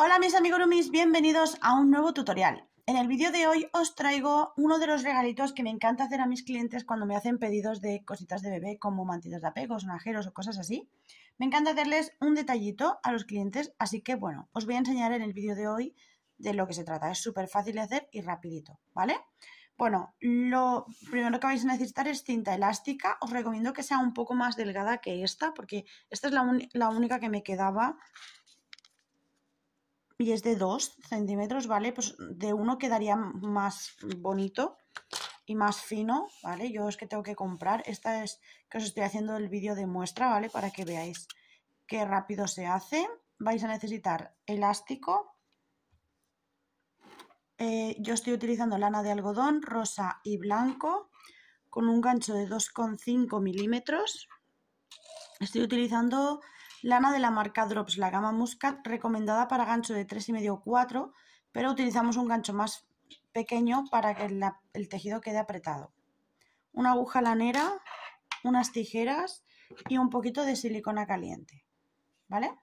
Hola mis amigos amigurumis, bienvenidos a un nuevo tutorial. En el vídeo de hoy os traigo uno de los regalitos que me encanta hacer a mis clientes cuando me hacen pedidos de cositas de bebé como mantitas de apego, sonajeros o cosas así. Me encanta hacerles un detallito a los clientes, así que bueno, os voy a enseñar en el vídeo de hoy de lo que se trata. Es súper fácil de hacer y rapidito, ¿vale? Bueno, lo primero que vais a necesitar es cinta elástica. Os recomiendo que sea un poco más delgada que esta, porque esta es la única que me quedaba y es de 2 centímetros, ¿vale? Pues de uno quedaría más bonito y más fino, ¿vale? Yo es que tengo que comprar. Esta es que os estoy haciendo el vídeo de muestra, ¿vale? Para que veáis qué rápido se hace. Vais a necesitar elástico. Eh, yo estoy utilizando lana de algodón rosa y blanco con un gancho de 2,5 milímetros. Estoy utilizando Lana de la marca Drops, la gama Muscat, recomendada para gancho de 3,5 o 4, pero utilizamos un gancho más pequeño para que el, el tejido quede apretado. Una aguja lanera, unas tijeras y un poquito de silicona caliente. ¿Vale?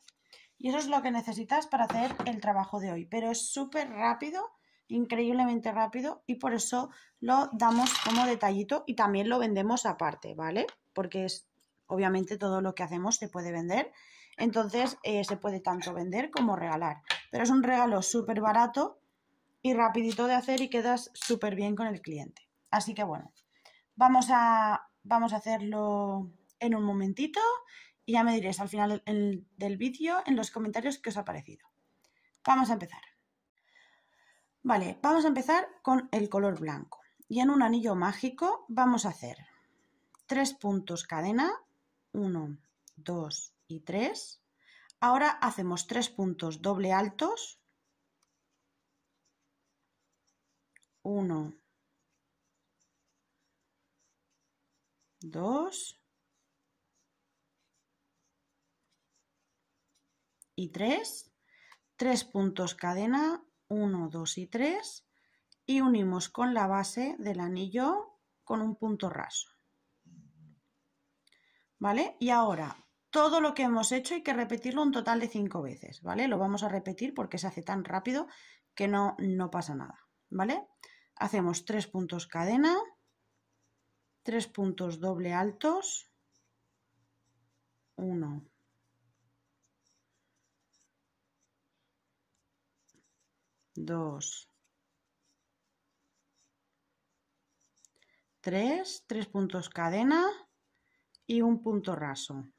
Y eso es lo que necesitas para hacer el trabajo de hoy. Pero es súper rápido, increíblemente rápido y por eso lo damos como detallito y también lo vendemos aparte, ¿vale? Porque es obviamente todo lo que hacemos se puede vender entonces eh, se puede tanto vender como regalar. Pero es un regalo súper barato y rapidito de hacer y quedas súper bien con el cliente. Así que bueno, vamos a, vamos a hacerlo en un momentito y ya me diréis al final del, vídeo en los comentarios qué os ha parecido. Vamos a empezar. Vale, vamos a empezar con el color blanco. Y en un anillo mágico vamos a hacer tres puntos cadena, 1, 2, y 3. Ahora hacemos tres puntos doble altos. 1, 2 y 3. Tres puntos cadena, 1, 2 y 3. Y unimos con la base del anillo con un punto raso. ¿Vale? Y ahora todo lo que hemos hecho hay que repetirlo un total de cinco veces, ¿vale? Lo vamos a repetir porque se hace tan rápido que no, no pasa nada, ¿vale? Hacemos tres puntos cadena, tres puntos doble altos, uno, dos, tres, tres puntos cadena y un punto raso.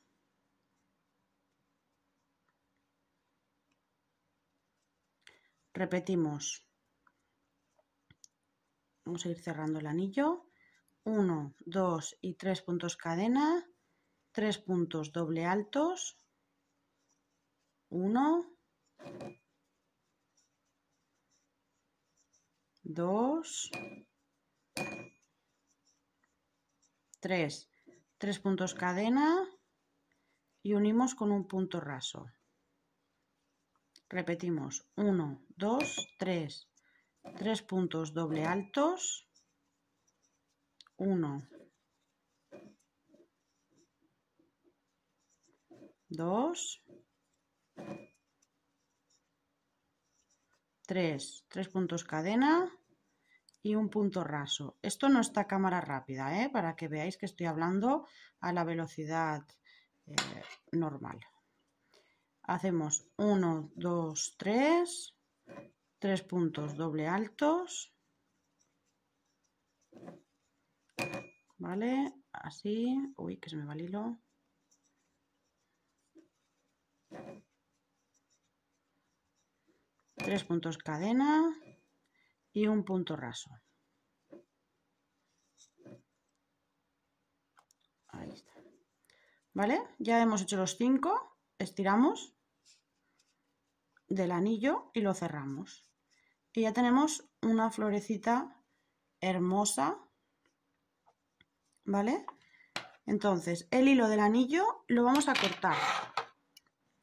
repetimos vamos a ir cerrando el anillo 1 2 y 3 puntos cadena 3 puntos doble altos 1 2 3 3 puntos cadena y unimos con un punto raso Repetimos, 1, 2, 3, 3 puntos doble altos, 1, 2, 3, 3 puntos cadena y un punto raso. Esto no está cámara rápida, ¿eh? para que veáis que estoy hablando a la velocidad eh, normal hacemos 1, 2, 3, 3 puntos doble altos, ¿vale? Así, uy, que se me va el hilo. Tres puntos cadena y un punto raso. Ahí está. ¿Vale? Ya hemos hecho los 5, estiramos del anillo y lo cerramos. Y ya tenemos una florecita hermosa, ¿vale? Entonces, el hilo del anillo lo vamos a cortar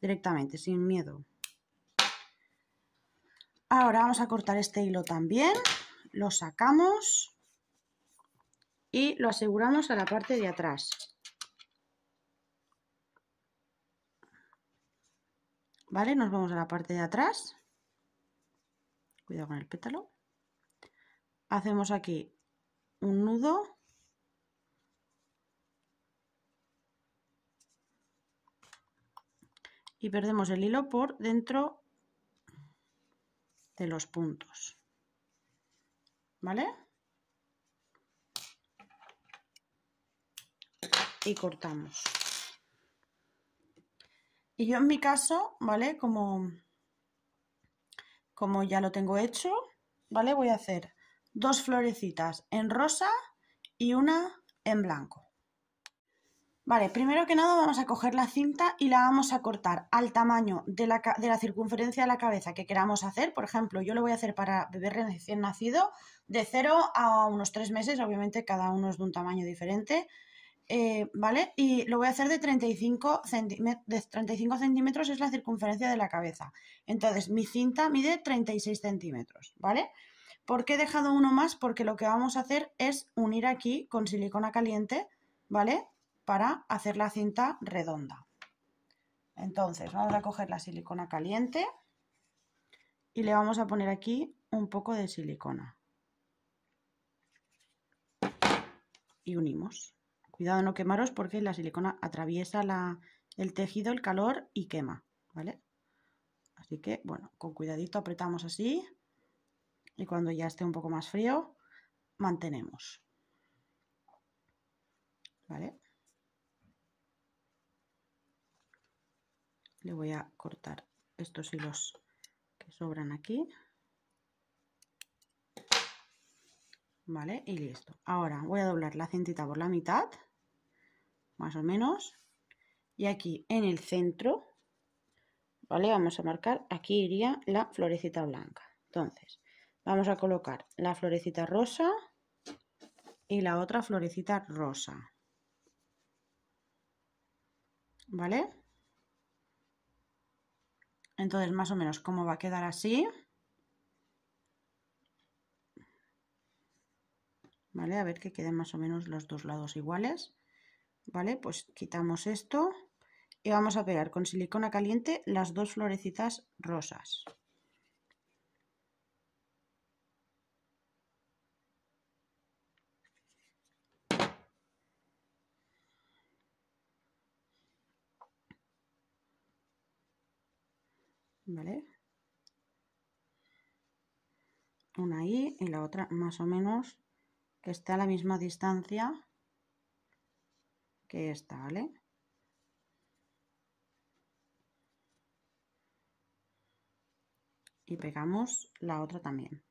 directamente, sin miedo. Ahora vamos a cortar este hilo también, lo sacamos y lo aseguramos a la parte de atrás. ¿Vale? Nos vamos a la parte de atrás. Cuidado con el pétalo. Hacemos aquí un nudo. Y perdemos el hilo por dentro de los puntos. ¿Vale? Y cortamos. Y yo en mi caso, ¿vale? Como, como ya lo tengo hecho, ¿vale? Voy a hacer dos florecitas en rosa y una en blanco. Vale, primero que nada vamos a coger la cinta y la vamos a cortar al tamaño de la, de la circunferencia de la cabeza que queramos hacer. Por ejemplo, yo lo voy a hacer para bebé recién nacido de 0 a unos 3 meses, obviamente cada uno es de un tamaño diferente. Eh, ¿vale? Y lo voy a hacer de 35, centímetros, es la circunferencia de la cabeza. Entonces, mi cinta mide 36 centímetros, ¿vale? ¿Por qué he dejado uno más? Porque lo que vamos a hacer es unir aquí con silicona caliente, ¿vale? Para hacer la cinta redonda. Entonces, vamos a coger la silicona caliente y le vamos a poner aquí un poco de silicona. Y unimos. Cuidado no quemaros porque la silicona atraviesa el tejido, el calor y quema, ¿vale? Así que, bueno, con cuidadito apretamos así y cuando ya esté un poco más frío, mantenemos. ¿Vale? Le voy a cortar estos hilos que sobran aquí. ¿Vale? Y listo. Ahora voy a doblar la cintita por la mitad más o menos. Y aquí en el centro, ¿vale? Vamos a marcar, aquí iría la florecita blanca. Entonces, vamos a colocar la florecita rosa y la otra florecita rosa. ¿Vale? Entonces, más o menos, ¿cómo va a quedar así? ¿Vale? A ver que queden más o menos los dos lados iguales. ¿vale? Pues quitamos esto y vamos a pegar con silicona caliente las dos florecitas rosas. ¿Vale? Una ahí y la otra más o menos que está a la misma distancia que está, ¿vale? Y pegamos la otra también.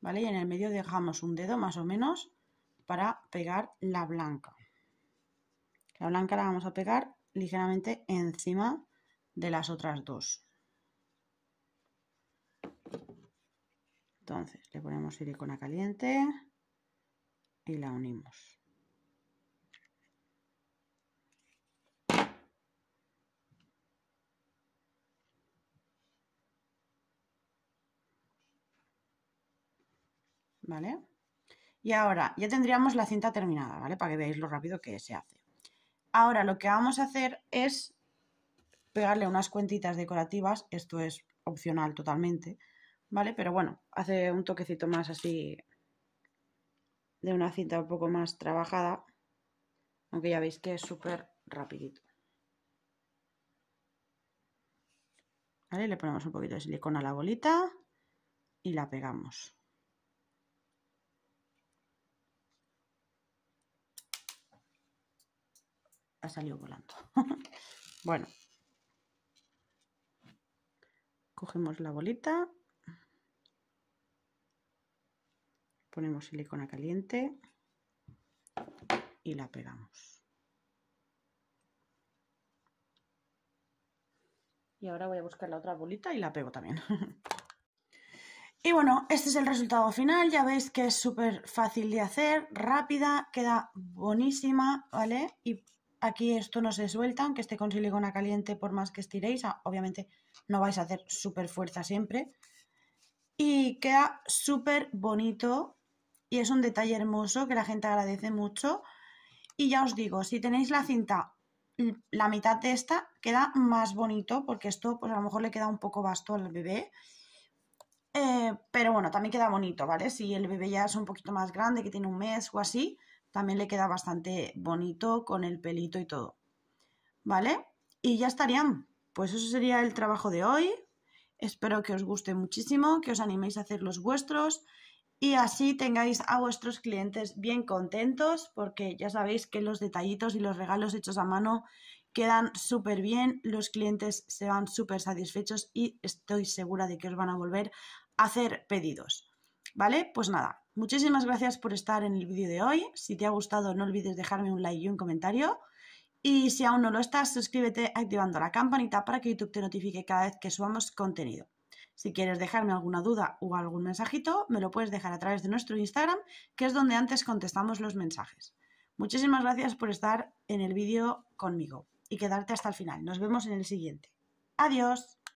¿Vale? Y en el medio dejamos un dedo más o menos para pegar la blanca. La blanca la vamos a pegar ligeramente encima de las otras dos. Entonces le ponemos silicona caliente y la unimos. ¿Vale? Y ahora ya tendríamos la cinta terminada, ¿vale? Para que veáis lo rápido que se hace. Ahora lo que vamos a hacer es pegarle unas cuentitas decorativas, esto es opcional totalmente, ¿vale? Pero bueno, hace un toquecito más así de una cinta un poco más trabajada, aunque ya veis que es súper rapidito. ¿Vale? Le ponemos un poquito de silicona a la bolita y la pegamos. Ha salido volando. bueno. Cogemos la bolita ponemos silicona caliente y la pegamos. Y ahora voy a buscar la otra bolita y la pego también. y bueno, este es el resultado final. Ya veis que es súper fácil de hacer, rápida, queda buenísima, ¿vale? Y aquí esto no se suelta, aunque esté con silicona caliente por más que estiréis. Ah, obviamente no vais a hacer súper fuerza siempre. Y queda súper bonito y es un detalle hermoso que la gente agradece mucho. Y ya os digo, si tenéis la cinta, la mitad de esta queda más bonito porque esto pues a lo mejor le queda un poco vasto al bebé. Eh, pero bueno, también queda bonito, ¿vale? Si el bebé ya es un poquito más grande, que tiene un mes o así, también le queda bastante bonito con el pelito y todo. ¿Vale? Y ya estarían. Pues eso sería el trabajo de hoy. Espero que os guste muchísimo, que os animéis a hacer los vuestros y así tengáis a vuestros clientes bien contentos porque ya sabéis que los detallitos y los regalos hechos a mano quedan súper bien, los clientes se van súper satisfechos y estoy segura de que os van a volver a hacer pedidos. ¿Vale? Pues nada, muchísimas gracias por estar en el vídeo de hoy. Si te ha gustado no olvides dejarme un like y un comentario. Y si aún no lo estás, suscríbete activando la campanita para que YouTube te notifique cada vez que subamos contenido. Si quieres dejarme alguna duda o algún mensajito, me lo puedes dejar a través de nuestro Instagram, que es donde antes contestamos los mensajes. Muchísimas gracias por estar en el vídeo conmigo y quedarte hasta el final. Nos vemos en el siguiente. Adiós.